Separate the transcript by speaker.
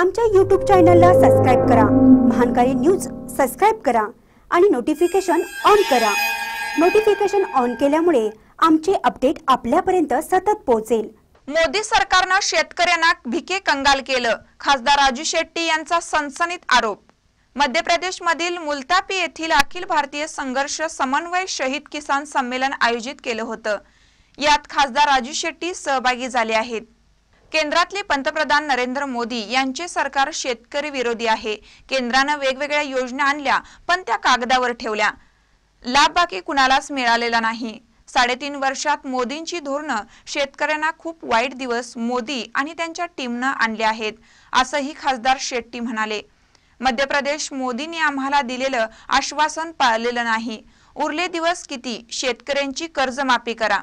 Speaker 1: आमच्या यूट्यूब चॅनलला सबस्क्राईब करा महानकारी न्यूज सबस्क्राईब करा आणि नोटिफिकेशन ऑन करा नोटिफिकेशन ऑन केल्यामुळे आमचे अपडेट
Speaker 2: आपल्यापर्यंत सतत पोहोचेल मोदी सरकारनं शेतकऱ्यांना भिके कंगाल केलं खासदार राजू शेट्टी यांचा सनसनीत आरोप मध्य प्रदेशमधील मुलतापी येथील अखिल भारतीय संघर्ष समन्वय शहीद किसान संमेलन आयोजित केलं होतं यात खासदार राजू शेट्टी सहभागी झाले आहेत केंद्रातले पंतप्रधान नरेंद्र मोदी यांचे सरकार शेतकरी विरोधी आहे केंद्रानं वेगवेगळ्या योजना आणल्या पण त्या कागदावर ठेवल्या लाभ बाकी कुणालाच मिळालेला नाही साडेतीन वर्षात मोदींची धोरणं शेतकऱ्यांना खूप वाईट दिवस मोदी आणि त्यांच्या टीमनं आणले आहेत असंही खासदार शेट्टी म्हणाले मध्य प्रदेश मोदींनी आम्हाला दिलेलं आश्वासन पाळलेलं नाही उरले दिवस किती शेतकऱ्यांची कर्जमाफी करा